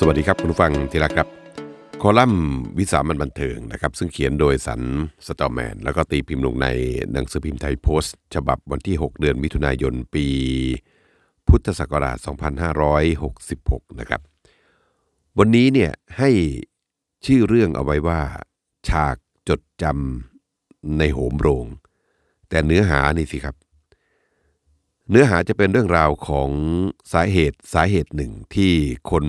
สวัสดีครับ คุณผู้ฟังทีละครับ คอลัมน์วิสามันบันเทิงนะครับ ซึ่งเขียนโดยสันสตอแมน แล้วก็ตีพิมพ์ลงในหนังสือพิมพ์ไทยโพสต์ ฉบับวันที่ 6 เดือน มิถุนายน ปีพุทธศักราช2566นะครับวันนี้เนี่ยให้ชื่อเรื่องเอาไว้ว่า ฉากจดจำในโหมโรง แต่เนื้อหานี่สิครับ เนื้อหาจะเป็นเรื่องราวของสาเหตุสาเหตุหนึ่งที่คน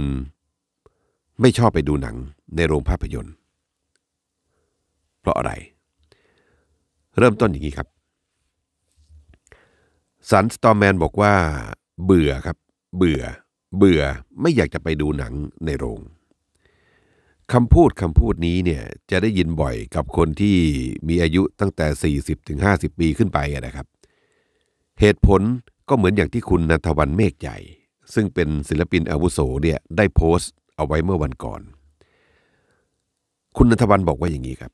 ไม่ชอบไปดูหนังในโรงภาพยนตร์ เพราะอะไร เริ่มต้นอย่างนี้ครับสันสตอมแมนบอกว่าเบื่อครับเบื่อ เบื่อไม่อยากจะไปดูหนังในโรงคำพูดคำพูดนี้เนี่ยจะได้ยินบ่อยกับคนที่มีอายุตั้งแต่ 40ถึงห้ปีขึ้นไปนะครับ เหตุผลก็เหมือนอย่างที่คุณนันทวันเมฆใหญ่ซึ่งเป็นศิลปินอาวุโสเนี่ยได้โพสต์เอาไว้เมื่อวันก่อน คุณนทวันบอกว่าอย่างนี้ครับ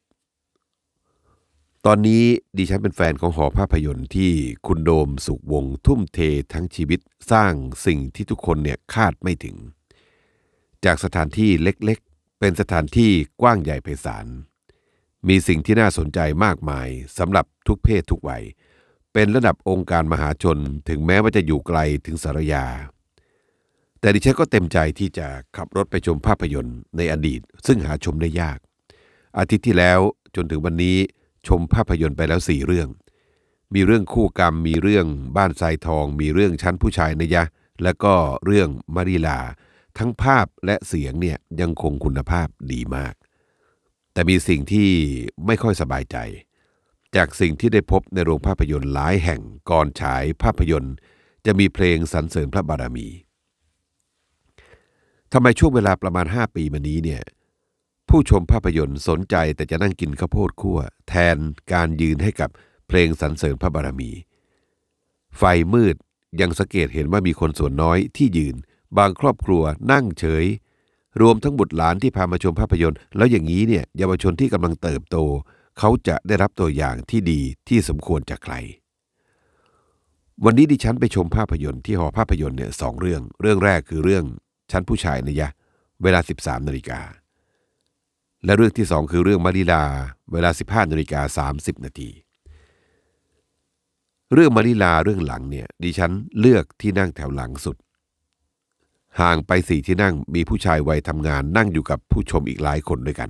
ตอนนี้ดิฉันเป็นแฟนของหอภาพยนตร์ที่คุณโดมสุขวง ทุ่มเททั้งชีวิต สร้างสิ่งที่ทุกคนเนี่ยคาดไม่ถึง จากสถานที่เล็กๆ เป็นสถานที่กว้างใหญ่ไพศาล มีสิ่งที่น่าสนใจมากมายสำหรับทุกเพศทุกวัย เป็นระดับองค์การมหาชนถึงแม้ว่าจะอยู่ไกลถึงสารยาแต่ดิฉันก็เต็มใจที่จะขับรถไปชมภาพยนตร์ในอดีตซึ่งหาชมได้ยาก อาทิตย์ที่แล้วจนถึงวันนี้ชมภาพยนตร์ไปแล้วสี่เรื่อง มีเรื่องคู่กรรม มีเรื่องบ้านทรายทอง มีเรื่องชั้นผู้ชายนะยะ แล้วก็เรื่องมารีลา ทั้งภาพและเสียงเนี่ยยังคงคุณภาพดีมาก แต่มีสิ่งที่ไม่ค่อยสบายใจ จากสิ่งที่ได้พบในโรงภาพยนตร์หลายแห่งก่อนฉายภาพยนตร์ จะมีเพลงสรรเสริญพระบารมีทำไมช่วงเวลาประมาณ 5 ปีมานี้เนี่ยผู้ชมภาพยนตร์สนใจแต่จะนั่งกินข้าวโพดคั่ว แทนการยืนให้กับเพลงสรรเสริญพระบารมี ไฟมืดยังสังเกตเห็นว่ามีคนส่วนน้อยที่ยืน บางครอบครัวนั่งเฉย รวมทั้งบุตรหลานที่พามาชมภาพยนตร์ แล้วอย่างนี้เนี่ยเยาวชนที่กำลังเติบโต เขาจะได้รับตัวอย่างที่ดีที่สมควรจากใคร วันนี้ดิฉันไปชมภาพยนตร์ที่หอภาพยนตร์เนี่ยสองเรื่องเรื่องแรกคือเรื่องชั้นผู้ชายนะยะ เวลา 13นาฬิกาและเรื่องที่สองคือเรื่องมาริลาเวลา 15นาฬิกา30นาทีเรื่องมาริลาเรื่องหลังเนี่ยดิฉันเลือกที่นั่งแถวหลังสุด ห่างไปสี่ที่นั่งมีผู้ชายวัยทำงานนั่งอยู่กับผู้ชมอีกหลายคนด้วยกัน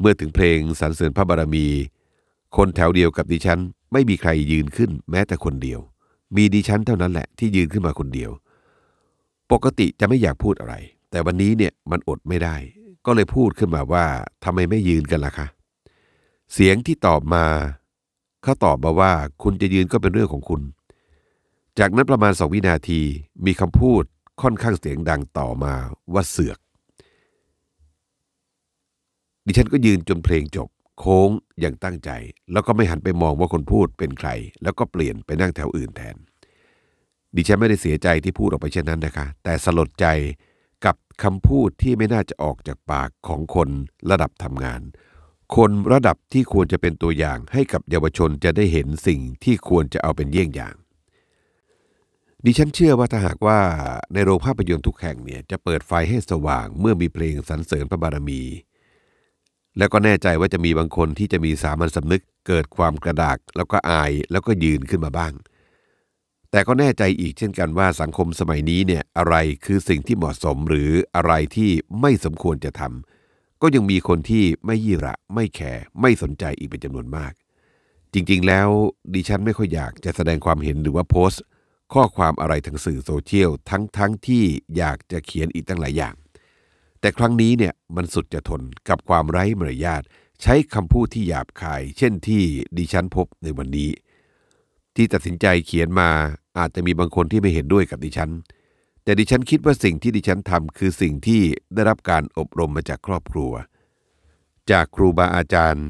เมื่อถึงเพลงสรรเสริญพระบารมี คนแถวเดียวกับดิฉัน ไม่มีใครยืนขึ้นแม้แต่คนเดียว มีดิฉันเท่านั้นแหละที่ยืนขึ้นมาคนเดียวปกติจะไม่อยากพูดอะไร แต่วันนี้เนี่ยมันอดไม่ได้ก็เลยพูดขึ้นมาว่าทำไมไม่ยืนกันล่ะคะเสียงที่ตอบมา เขาตอบมาว่าคุณจะยืนก็เป็นเรื่องของคุณ จากนั้นประมาณสองวินาทีมีคำพูดค่อนข้างเสียงดังต่อมาว่าเสือกดิฉันก็ยืนจนเพลงจบ โค้งอย่างตั้งใจ แล้วก็ไม่หันไปมองว่าคนพูดเป็นใคร แล้วก็เปลี่ยนไปนั่งแถวอื่นแทนดิฉันไม่ได้เสียใจที่พูดออกไปเช่นนั้นนะคะ แต่สลดใจกับคำพูดที่ไม่น่าจะออกจากปากของคนระดับทำงาน คนระดับที่ควรจะเป็นตัวอย่างให้กับเยาวชนจะได้เห็นสิ่งที่ควรจะเอาเป็นเยี่ยงอย่าง ดิฉันเชื่อว่าถ้าหากว่าในโรงภาพยนตร์ทุกแห่งเนี่ยจะเปิดไฟให้สว่างเมื่อมีเพลงสรรเสริญพระบารมี และก็แน่ใจว่าจะมีบางคนที่จะมีสามัญสำนึกเกิดความกระดากแล้วก็อายแล้วก็ยืนขึ้นมาบ้างแต่ก็แน่ใจอีกเช่นกันว่าสังคมสมัยนี้เนี่ยอะไรคือสิ่งที่เหมาะสมหรืออะไรที่ไม่สมควรจะทำก็ยังมีคนที่ไม่ยี่ระไม่แคร์ไม่สนใจอีกเป็นจำนวนมาก จริงๆ แล้วดิฉัน ไม่ค่อยอยากจะแสดงความเห็นหรือว่าโพสต์ ข้อความอะไรทางสื่อโซเชียลทั้งๆทที่อยากจะเขียนอีกตั้งหลายอย่าง แต่ครั้งนี้เนี่ยมันสุดจะทนกับความไร้มารยาทใช้คำพูดที่หยาบคาย เช่นที่ดิฉันพบในวันนี้ที่ตัดสินใจเขียนมาอาจจะมีบางคนที่ไม่เห็นด้วยกับดิฉัน แต่ดิฉันคิดว่าสิ่งที่ดิฉันทำคือสิ่งที่ได้รับการอบรมมาจากครอบครัว จากครูบาอาจารย์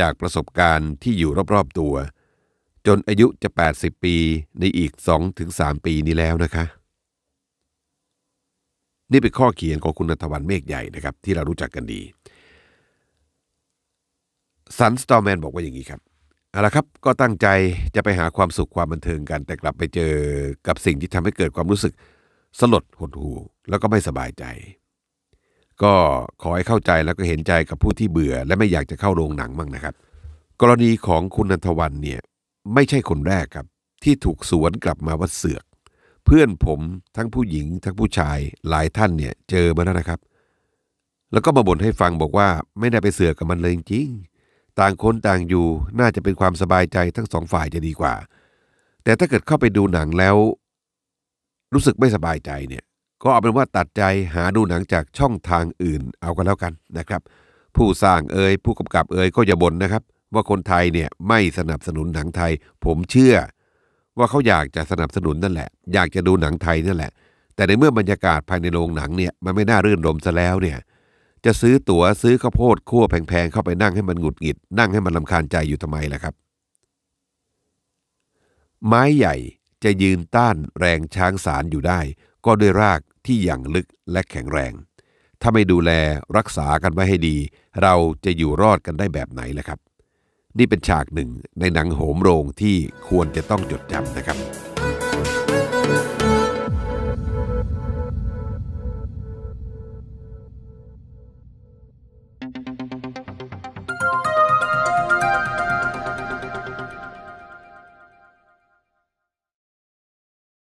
จากประสบการณ์ที่อยู่รอบๆตัว จนอายุจะ 80 ปีในอีก 2-3 ปีนี้แล้วนะคะ นี่เป็นข้อเขียนของคุณนทวันเมฆใหญ่นะครับ ที่เรารู้จักกันดีซันสตอร์แมนบอกว่าอย่างนี้ครับเอาละครับก็ตั้งใจจะไปหาความสุขความบันเทิงกันแต่กลับไปเจอกับสิ่งที่ทำให้เกิดความรู้สึก สลดหดหู่แล้วก็ไม่สบายใจ ก็ขอให้เข้าใจแล้วก็เห็นใจกับผู้ที่เบื่อ และไม่อยากจะเข้าโรงหนังบ้างนะครับ กรณีของคุณนันทวันเนี่ยไม่ใช่คนแรกครับ ที่ถูกสวนกลับมาว่าเสือกเพื่อนผมทั้งผู้หญิงทั้งผู้ชายหลายท่านเนี่ยเจอมาแล้วนะครับ แล้วก็มาบ่นให้ฟังบอกว่า ไม่ได้ไปเสือกกับมันเลยจริงต่างคนต่างอยู่น่าจะเป็นความสบายใจทั้งสองฝ่ายจะดีกว่า แต่ถ้าเกิดเข้าไปดูหนังแล้ว รู้สึกไม่สบายใจเนี่ยก็เอาเป็นว่าตัดใจหาดูหนังจากช่องทางอื่นเอากันแล้วกันนะครับ ผู้สร้างเอ่ยผู้กำกับเอ่ยก็อย่าบ่นนะครับ ว่าคนไทยเนี่ยไม่สนับสนุนหนังไทย ผมเชื่อว่าเขาอยากจะสนับสนุนนั่นแหละอยากจะดูหนังไทยนั่นแหละ แต่ในเมื่อบรรยากาศภายในโรงหนังเนี่ยมันไม่น่ารื่นรมซะแล้วเนี่ยจะซื้อตัว๋วซื้อข้าวโพดคั่วแพงๆ เข้าไปนั่งให้มันหงุดหงิดนั่งให้มันลำคาญใจอยู่ทำไมล่ะครับ ไม้ใหญ่จะยืนต้านแรงช้างสารอยู่ได้ ก็ด้วยรากที่อย่างลึกและแข็งแรง ถ้าไม่ดูแลรักษากันไว้ให้ดี เราจะอยู่รอดกันได้แบบไหนล่ะครับ นี่เป็นฉากหนึ่งในหนังโหมโรงที่ควรจะต้องจดจำนะครับ